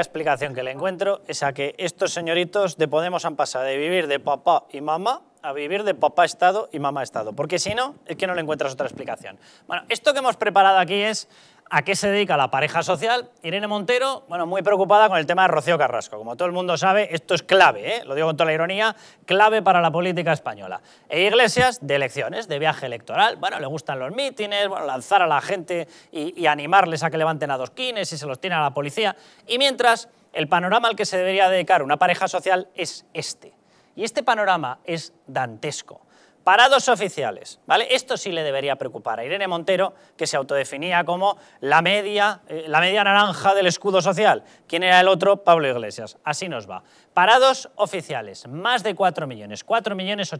explicación que le encuentro es a que estos señoritos de Podemos han pasado de vivir de papá y mamá a vivir de papá estado y mamá estado, porque si no, es que no le encuentras otra explicación. Bueno, esto que hemos preparado aquí es a qué se dedica la pareja social. Irene Montero, bueno, muy preocupada con el tema de Rocío Carrasco. Como todo el mundo sabe, esto es clave, ¿eh? lo digo con toda la ironía, clave para la política española. E Iglesias, de elecciones, de viaje electoral. Bueno, le gustan los mítines, bueno, lanzar a la gente y, animarles a que levanten a dos quines y se los tiene a la policía. Y mientras, el panorama al que se debería dedicar una pareja social es este y este panorama es dantesco. Parados oficiales, ¿vale? Esto sí le debería preocupar a Irene Montero, que se autodefinía como la media, eh, la media naranja del escudo social. ¿Quién era el otro? Pablo Iglesias. Así nos va. Parados oficiales, más de 4 millones, 4 millones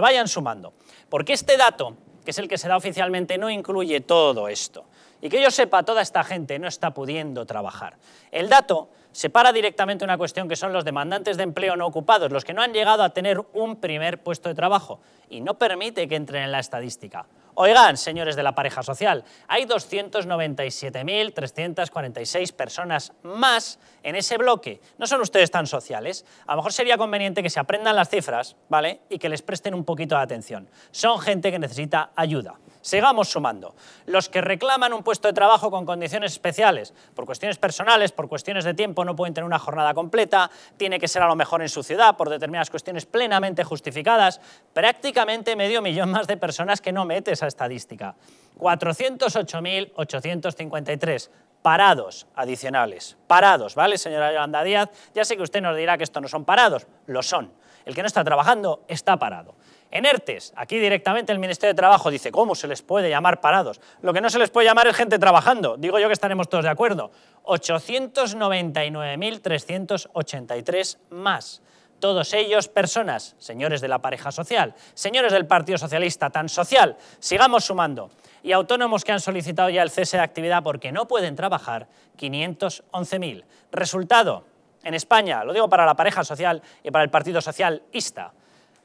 Vayan sumando, porque este dato que es el que se da oficialmente, no incluye todo esto. Y que yo sepa, toda esta gente no está pudiendo trabajar. El dato separa directamente una cuestión que son los demandantes de empleo no ocupados, los que no han llegado a tener un primer puesto de trabajo, y no permite que entren en la estadística. Oigan, señores de la pareja social, hay 297.346 personas más en ese bloque. No son ustedes tan sociales. A lo mejor sería conveniente que se aprendan las cifras, ¿vale? Y que les presten un poquito de atención. Son gente que necesita ayuda. Sigamos sumando. Los que reclaman un puesto de trabajo con condiciones especiales, por cuestiones personales, por cuestiones de tiempo, no pueden tener una jornada completa, tiene que ser a lo mejor en su ciudad, por determinadas cuestiones plenamente justificadas, prácticamente medio millón más de personas que no mete esa estadística. 408.853 parados adicionales. Parados, ¿vale, señora Yolanda Díaz? Ya sé que usted nos dirá que estos no son parados, lo son. El que no está trabajando está parado. En ERTES, aquí directamente el Ministerio de Trabajo dice, ¿cómo se les puede llamar parados? Lo que no se les puede llamar es gente trabajando. Digo yo que estaremos todos de acuerdo. 899.383 más. Todos ellos personas, señores de la pareja social, señores del Partido Socialista tan social. Sigamos sumando. Y autónomos que han solicitado ya el cese de actividad porque no pueden trabajar, 511.000. Resultado, en España, lo digo para la pareja social y para el Partido Socialista,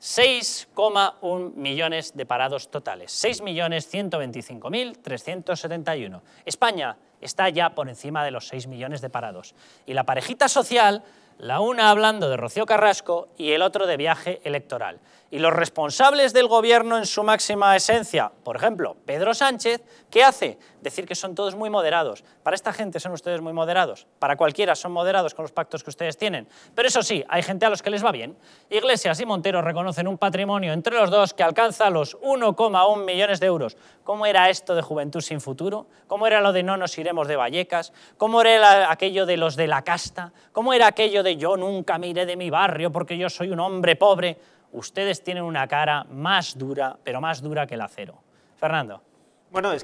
6,1 millones de parados totales, 6.125.371. España, está ya por encima de los 6 millones de parados. Y la parejita social, la una hablando de Rocío Carrasco y el otro de viaje electoral. Y los responsables del gobierno en su máxima esencia, por ejemplo, Pedro Sánchez, ¿qué hace? Decir que son todos muy moderados. Para esta gente son ustedes muy moderados. Para cualquiera son moderados con los pactos que ustedes tienen. Pero eso sí, hay gente a los que les va bien. Iglesias y Montero reconocen un patrimonio entre los dos que alcanza los 1,1 millones de euros. ¿Cómo era esto de Juventud sin Futuro? ¿Cómo era lo de no nos iremos de Vallecas, cómo era aquello de los de la casta, cómo era aquello de yo nunca me de mi barrio porque yo soy un hombre pobre. Ustedes tienen una cara más dura, pero más dura que el acero. Fernando. Bueno, es que